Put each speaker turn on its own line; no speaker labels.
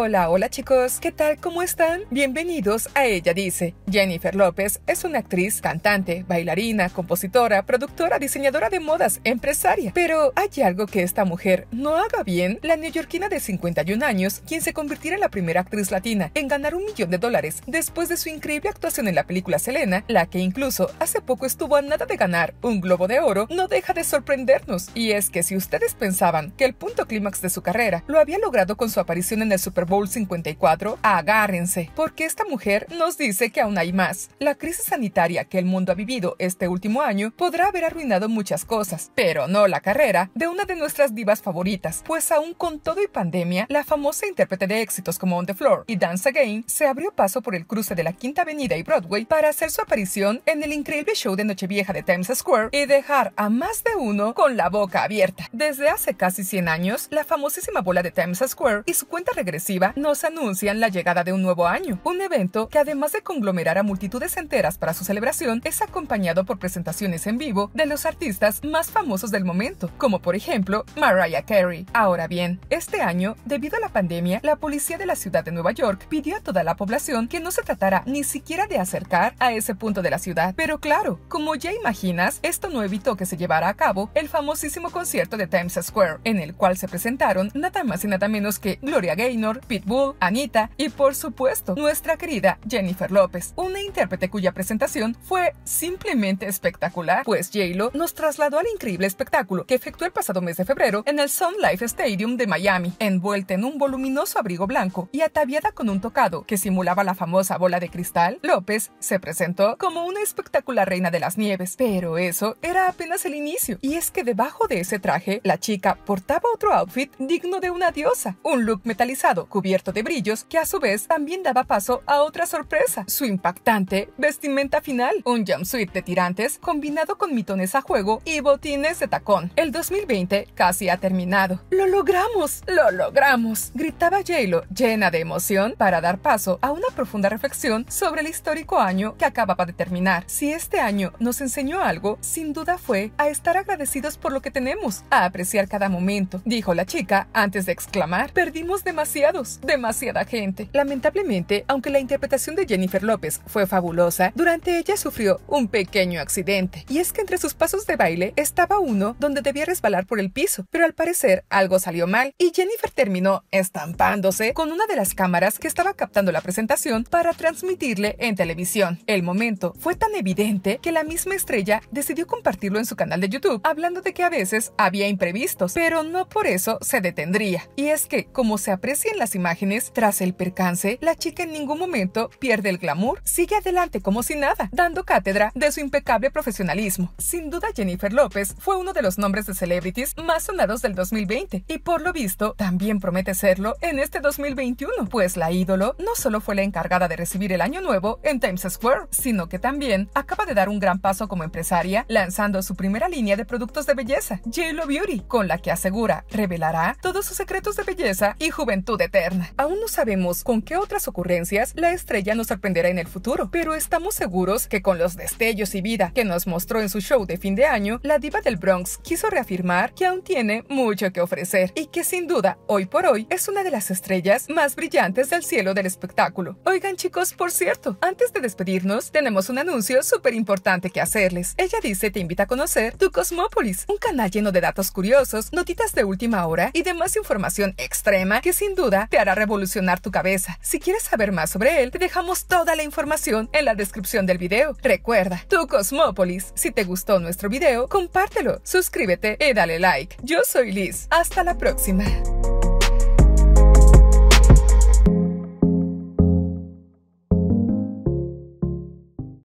Hola, hola chicos, ¿qué tal? ¿Cómo están? Bienvenidos a Ella Dice. Jennifer López es una actriz, cantante, bailarina, compositora, productora, diseñadora de modas, empresaria. Pero hay algo que esta mujer no haga bien. La neoyorquina de 51 años, quien se convirtiera en la primera actriz latina en ganar un millón de dólares después de su increíble actuación en la película Selena, la que incluso hace poco estuvo a nada de ganar un globo de oro, no deja de sorprendernos. Y es que si ustedes pensaban que el punto clímax de su carrera lo había logrado con su aparición en el Super Bowl 54, agárrense, porque esta mujer nos dice que aún hay más. La crisis sanitaria que el mundo ha vivido este último año podrá haber arruinado muchas cosas, pero no la carrera de una de nuestras divas favoritas, pues aún con todo y pandemia, la famosa intérprete de éxitos como On the Floor y Dance Again se abrió paso por el cruce de la Quinta Avenida y Broadway para hacer su aparición en el increíble show de Nochevieja de Times Square y dejar a más de uno con la boca abierta. Desde hace casi 100 años, la famosísima bola de Times Square y su cuenta regresiva nos anuncian la llegada de un nuevo año, un evento que además de conglomerar a multitudes enteras para su celebración, es acompañado por presentaciones en vivo de los artistas más famosos del momento, como por ejemplo Mariah Carey. Ahora bien, este año, debido a la pandemia, la policía de la ciudad de Nueva York pidió a toda la población que no se tratara ni siquiera de acercar a ese punto de la ciudad. Pero claro, como ya imaginas, esto no evitó que se llevara a cabo el famosísimo concierto de Times Square, en el cual se presentaron nada más y nada menos que Gloria Gaynor, Pitbull, Anita y por supuesto nuestra querida Jennifer López, una intérprete cuya presentación fue simplemente espectacular, pues J-Lo nos trasladó al increíble espectáculo que efectuó el pasado mes de febrero en el Sun Life Stadium de Miami, envuelta en un voluminoso abrigo blanco y ataviada con un tocado que simulaba la famosa bola de cristal, López se presentó como una espectacular reina de las nieves, pero eso era apenas el inicio, y es que debajo de ese traje, la chica portaba otro outfit digno de una diosa, un look metalizado cubierto de brillos que a su vez también daba paso a otra sorpresa, su impactante vestimenta final, un jumpsuit de tirantes combinado con mitones a juego y botines de tacón. El 2020 casi ha terminado. ¡Lo logramos! ¡Lo logramos! Gritaba j llena de emoción, para dar paso a una profunda reflexión sobre el histórico año que acababa de terminar. Si este año nos enseñó algo, sin duda fue a estar agradecidos por lo que tenemos, a apreciar cada momento, dijo la chica antes de exclamar, perdimos demasiados, demasiada gente. Lamentablemente, aunque la interpretación de Jennifer López fue fabulosa, durante ella sufrió un pequeño accidente. Y es que entre sus pasos de baile estaba uno donde debía resbalar por el piso, pero al parecer algo salió mal y Jennifer terminó estampándose con una de las cámaras que estaba captando la presentación para transmitirle en televisión. El momento fue tan evidente que la misma estrella decidió compartirlo en su canal de YouTube, hablando de que a veces había imprevistos, pero no por eso se detendría. Y es que, como se aprecia en las imágenes, tras el percance, la chica en ningún momento pierde el glamour, sigue adelante como si nada, dando cátedra de su impecable profesionalismo. Sin duda, Jennifer López fue uno de los nombres de celebrities más sonados del 2020 y por lo visto también promete serlo en este 2021, pues la ídolo no solo fue la encargada de recibir el año nuevo en Times Square, sino que también acaba de dar un gran paso como empresaria lanzando su primera línea de productos de belleza, JLo Beauty, con la que asegura revelará todos sus secretos de belleza y juventud eterna. Aún no sabemos con qué otras ocurrencias la estrella nos sorprenderá en el futuro, pero estamos seguros que con los destellos y vida que nos mostró en su show de fin de año, la diva del Bronx quiso reafirmar que aún tiene mucho que ofrecer y que sin duda, hoy por hoy, es una de las estrellas más brillantes del cielo del espectáculo. Oigan chicos, por cierto, antes de despedirnos, tenemos un anuncio súper importante que hacerles. Ella dice te invita a conocer Tu Cosmópolis, un canal lleno de datos curiosos, notitas de última hora y demás información extrema que sin duda te hará revolucionar tu cabeza. Si quieres saber más sobre él, te dejamos toda la información en la descripción del video. Recuerda, tu Cosmópolis, si te gustó nuestro video, compártelo, suscríbete y dale like. Yo soy Liz. Hasta la próxima.